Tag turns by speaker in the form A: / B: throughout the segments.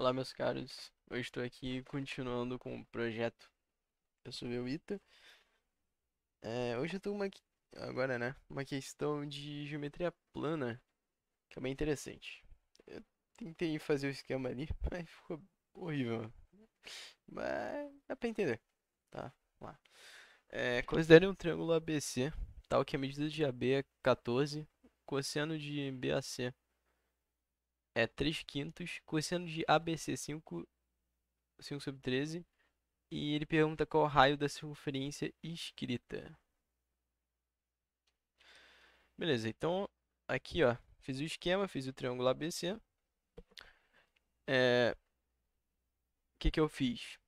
A: Olá, meus caros. Hoje estou aqui continuando com o projeto. Eu sou o Ita. É, hoje eu tô uma agora, né? Uma questão de geometria plana, que é bem interessante. Eu tentei fazer o esquema ali, mas ficou horrível. Mas dá pra entender. Tá, vamos lá. É, considere um triângulo ABC, tal que a é medida de AB é 14, cosseno de BAC é 3 quintos, cosseno de ABC 5, 5 sobre 13. E ele pergunta qual o raio da circunferência escrita. Beleza, então aqui ó, fiz o esquema, fiz o triângulo ABC. É, o é... que, que eu fiz?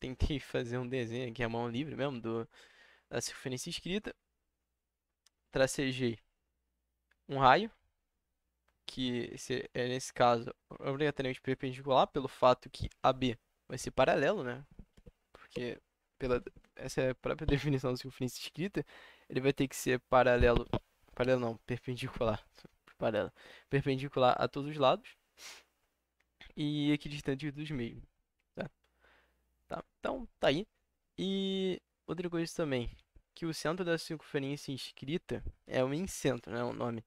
A: Tentei fazer um desenho aqui à mão livre mesmo do... da circunferência escrita. Tracejei um raio que se, é nesse caso obrigatoriamente perpendicular pelo fato que AB vai ser paralelo, né? Porque pela essa é a própria definição da circunferência escrita, ele vai ter que ser paralelo, paralelo não, perpendicular, paralelo, perpendicular a todos os lados e equidistante dos meios tá? tá? Então tá aí. E outra coisa também, que o centro da circunferência inscrita é um incentro, né, um nome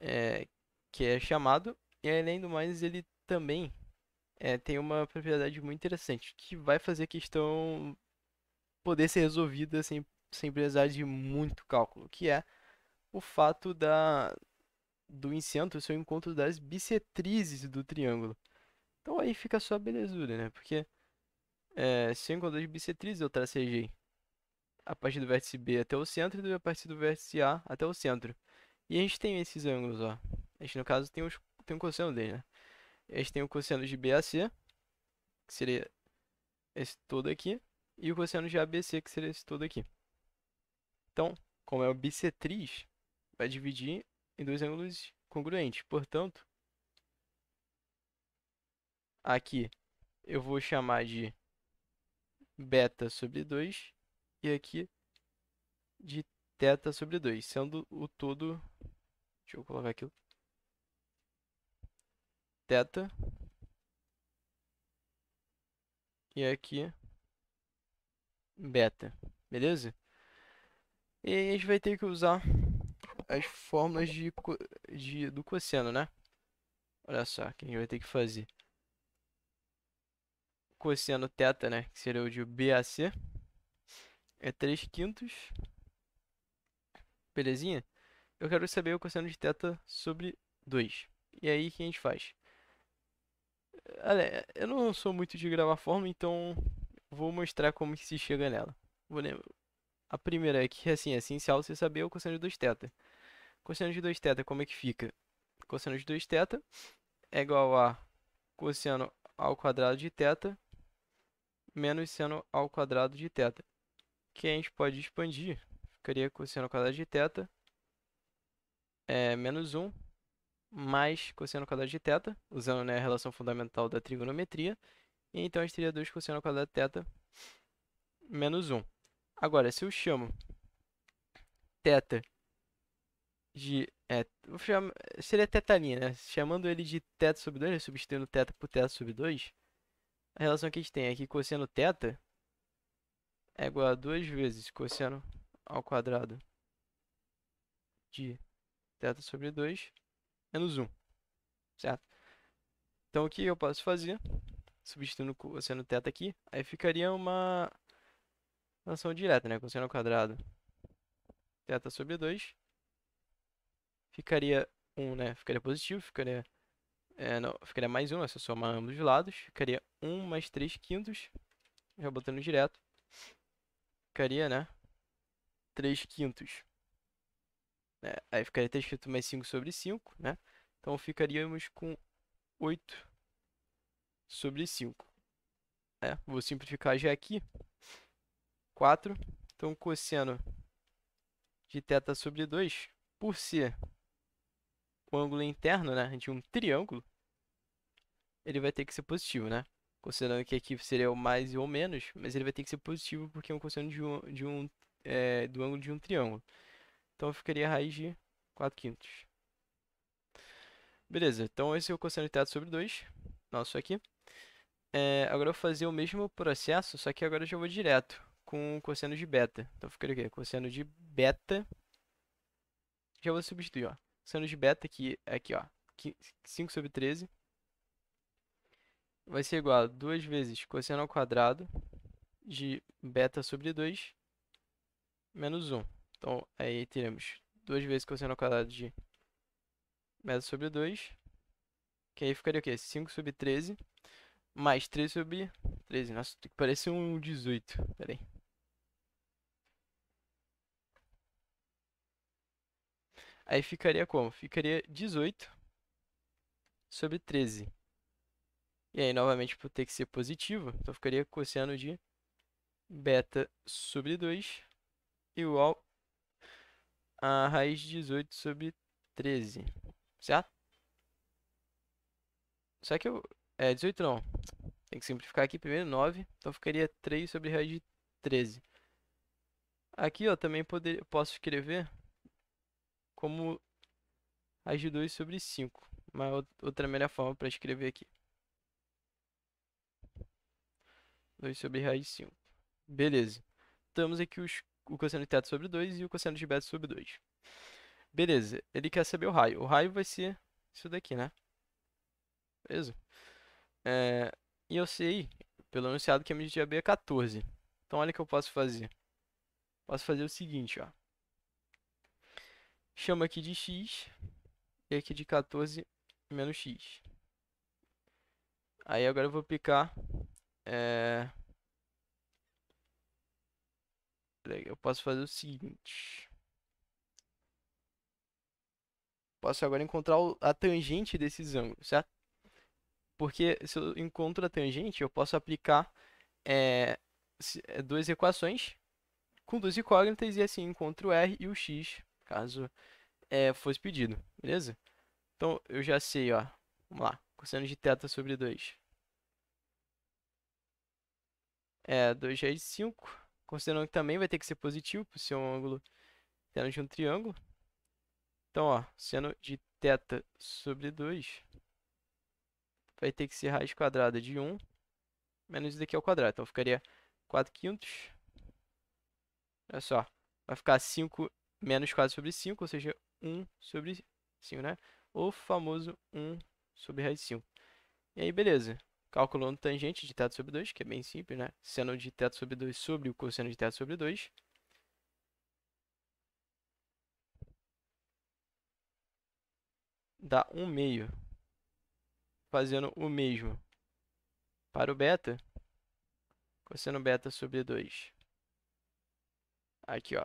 A: é, que é chamado. E além do mais, ele também é, tem uma propriedade muito interessante, que vai fazer a questão poder ser resolvida sem, sem precisar de muito cálculo, que é o fato da, do incêndio ser o encontro das bissetrizes do triângulo. Então aí fica só a belezura, né? Porque é, se eu encontro as bissetrizes, eu tracejei a partir do vértice B até o centro e a partir do vértice A até o centro. E a gente tem esses ângulos, ó. A gente, no caso, tem, os, tem um cosseno dele né? A gente tem o cosseno de BAC, que seria esse todo aqui, e o cosseno de ABC, que seria esse todo aqui. Então, como é o bissetriz, vai dividir em dois ângulos congruentes. Portanto, aqui eu vou chamar de beta sobre 2 e aqui de θ sobre 2, sendo o todo... Deixa eu colocar aqui o teta. E aqui beta, beleza? E a gente vai ter que usar as fórmulas de, de, do cosseno, né? Olha só, o que a gente vai ter que fazer. Cosseno teta, né? Que seria o de BAC. É 3 quintos. Belezinha? Eu quero saber o cosseno de teta sobre 2. E aí, o que a gente faz? Olha, eu não sou muito de gravar forma, então vou mostrar como se chega nela. Vou lembrar. A primeira é que assim, é essencial você saber o cosseno de 2 θ. Cosseno de 2 θ, como é que fica? Cosseno de 2 θ é igual a cosseno ao quadrado de θ menos seno ao quadrado de θ. Que a gente pode expandir. Ficaria cosseno ao quadrado de θ é menos 1 mais cosseno quadrado de θ, usando né, a relação fundamental da trigonometria. E então a gente teria 2 cosseno quadrado de θ menos 1. Agora, se eu chamo θ de... É, chamo, seria tetalinha, né? Chamando ele de θ sobre 2, né? substituindo θ por θ sobre 2, a relação que a gente tem é que cosseno θ é igual a 2 vezes cosseno ao quadrado de θ sobre 2 menos 1, certo? Então o que eu posso fazer, substituindo o seno θ aqui, aí ficaria uma relação direta, né? Cosseno ao quadrado θ sobre 2, ficaria 1, né? Ficaria positivo, ficaria, é, não, ficaria mais 1, né? se eu somar ambos os lados, ficaria 1 mais 3 quintos, já botando direto, ficaria, né? 3 quintos né? Aí ficaria até escrito mais 5 sobre 5, né? Então ficaríamos com 8 sobre 5. Né? Vou simplificar já aqui. 4. Então cosseno de θ sobre 2, por ser o ângulo interno né, de um triângulo, ele vai ter que ser positivo, né? Considerando que aqui seria o mais e o menos, mas ele vai ter que ser positivo porque é um cosseno de um, de um é, do ângulo de um triângulo. Então ficaria raiz de 4 quintos. Beleza, então esse é o cosseno de teto sobre 2, nosso aqui. É, agora eu vou fazer o mesmo processo, só que agora eu já vou direto com o cosseno de beta. Então ficaria o quê? Cosseno de beta. Já vou substituir, ó. Cosseno de beta aqui, aqui ó. 5 sobre 13. Vai ser igual a 2 vezes cosseno ao quadrado de beta sobre 2 menos 1. Então, aí teremos 2 vezes cosseno ao quadrado de meta sobre 2. Que aí ficaria o quê? 5 sobre 13. Mais 3 sobre 13. Nossa, tem que parecer um 18. Pera aí. Aí ficaria como? Ficaria 18 sobre 13. E aí, novamente, por ter que ser positivo, então ficaria cosseno de beta sobre 2 igual a raiz de 18 sobre 13, certo? Só que eu... É, 18 não. Tem que simplificar aqui primeiro, 9. Então ficaria 3 sobre raiz de 13. Aqui, ó, também poder, posso escrever como raiz de 2 sobre 5. Mas é outra melhor forma para escrever aqui. 2 sobre raiz de 5. Beleza. Temos aqui os o cosseno de teta sobre 2 e o cosseno de beta sobre 2. Beleza, ele quer saber o raio. O raio vai ser isso daqui, né? Beleza? É, e eu sei, pelo enunciado, que a medida B é 14. Então, olha o que eu posso fazer. Posso fazer o seguinte, ó. Chama aqui de x e aqui de 14 menos x. Aí agora eu vou aplicar é, eu posso fazer o seguinte. Posso agora encontrar a tangente desses ângulos, certo? Porque se eu encontro a tangente, eu posso aplicar é, é, duas equações com duas incógnitas e assim encontro o R e o X, caso é, fosse pedido, beleza? Então eu já sei, ó. Vamos lá. Cosseno de θ sobre 2. É 2 vezes de 5 Considerando que também vai ter que ser positivo, por ser um ângulo seno de um triângulo. Então, ó, seno de θ sobre 2 vai ter que ser raiz quadrada de 1 menos isso daqui ao quadrado. Então, ficaria 4 quintos. Olha só, vai ficar 5 menos 4 sobre 5, ou seja, 1 sobre 5, né? O famoso 1 sobre raiz 5. E aí, beleza calculando tangente de teto sobre 2, que é bem simples, né? Seno de teto sobre 2 sobre o cosseno de teto sobre 2. Dá 1 meio. Fazendo o mesmo para o beta, cosseno beta sobre 2. Aqui, ó.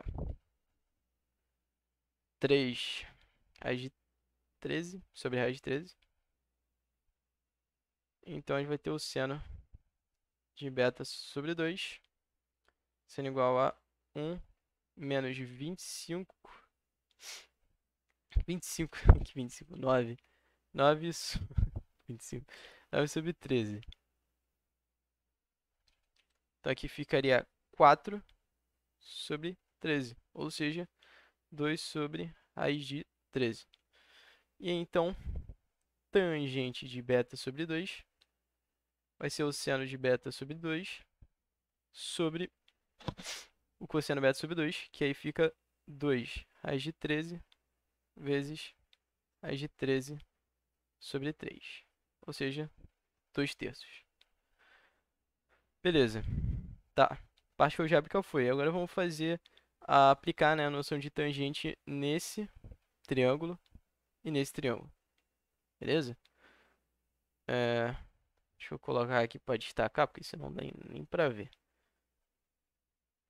A: 3 raiz de 13 sobre raiz de 13 então a gente vai ter o seno de beta sobre 2, sendo igual a 1 menos 25, 25, que 25, 9, 9, 25, 9 sobre 13. Então aqui ficaria 4 sobre 13, ou seja, 2 sobre raiz de 13. E então, tangente de beta sobre 2 vai ser o seno de beta sobre 2 sobre o cosseno beta sobre 2, que aí fica 2 raiz de 13 vezes raiz de 13 sobre 3, ou seja, 2 terços. Beleza. Tá. Parte algebraica foi. Agora vamos fazer a aplicar né, a noção de tangente nesse triângulo e nesse triângulo. Beleza? É... Deixa eu colocar aqui para destacar, porque senão não dá nem para ver.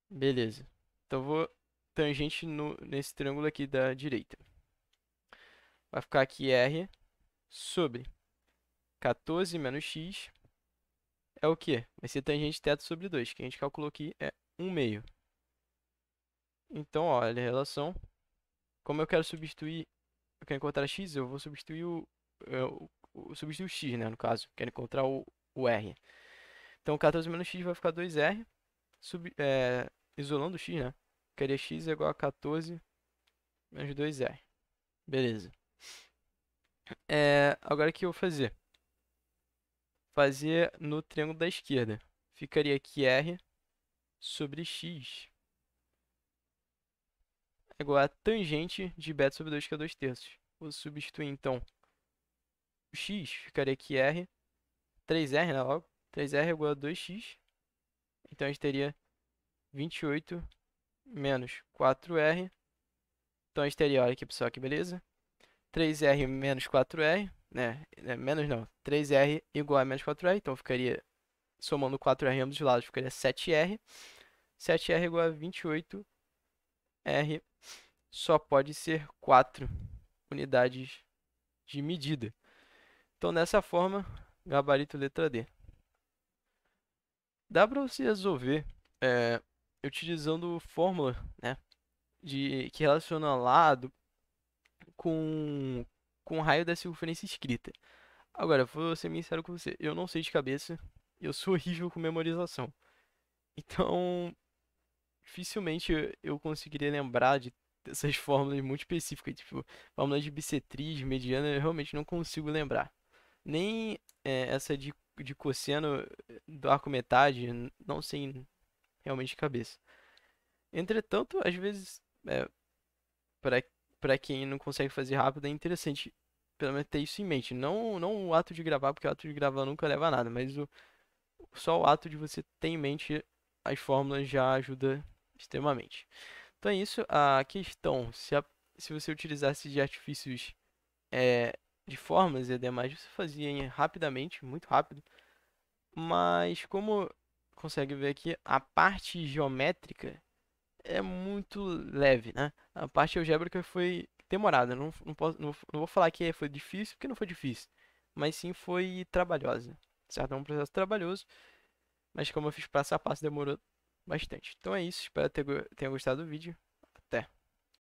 A: Beleza. Então vou tangente no, nesse triângulo aqui da direita. Vai ficar aqui R sobre 14 menos x é o que? Vai ser tangente teto sobre 2, que a gente calculou aqui é 1 meio. Então, olha a relação. Como eu quero substituir, eu quero encontrar x, eu vou substituir o, é, o o substituir o x, né, no caso, quero encontrar o, o r. Então 14 menos x vai ficar 2r, sub, é, isolando o x, né? Queria x é igual a 14 menos 2r. Beleza. É, agora o que eu vou fazer? Fazer no triângulo da esquerda. Ficaria aqui r sobre x é igual a tangente de beta sobre 2, que é 2 terços. Vou substituir, então, x, ficaria aqui r. 3r, né, logo. 3r é igual a 2x. Então, a gente teria 28 menos 4r. Então, a gente teria, olha aqui, pessoal, que beleza. 3r menos 4r, né, né, menos não, 3r igual a menos 4r. Então, ficaria, somando 4r em ambos os lados, ficaria 7r. 7r igual a 28r só pode ser 4 unidades de medida. Então, dessa forma, gabarito letra D. Dá para você resolver é, utilizando fórmula né, de, que relaciona lado com, com o raio da circunferência escrita. Agora, vou ser bem sincero com você, eu não sei de cabeça, eu sou horrível com memorização. Então, dificilmente eu conseguiria lembrar de essas fórmulas muito específicas, tipo, fórmula de bissetriz, mediana, eu realmente não consigo lembrar. Nem é, essa de, de cosseno do arco metade, não sei realmente de cabeça. Entretanto, às vezes, é, para quem não consegue fazer rápido, é interessante pelo menos ter isso em mente. Não, não o ato de gravar, porque o ato de gravar nunca leva a nada, mas o, só o ato de você ter em mente as fórmulas já ajuda extremamente. Então é isso. A questão, se, a, se você utilizasse de artifícios é, de formas e demais você fazia rapidamente, muito rápido. Mas como consegue ver aqui, a parte geométrica é muito leve, né? A parte algébrica foi demorada. Não, não, posso, não, não vou falar que foi difícil, porque não foi difícil. Mas sim foi trabalhosa. Certo? É um processo trabalhoso. Mas como eu fiz passo a passo, demorou bastante. Então é isso. Espero que tenha gostado do vídeo. Até!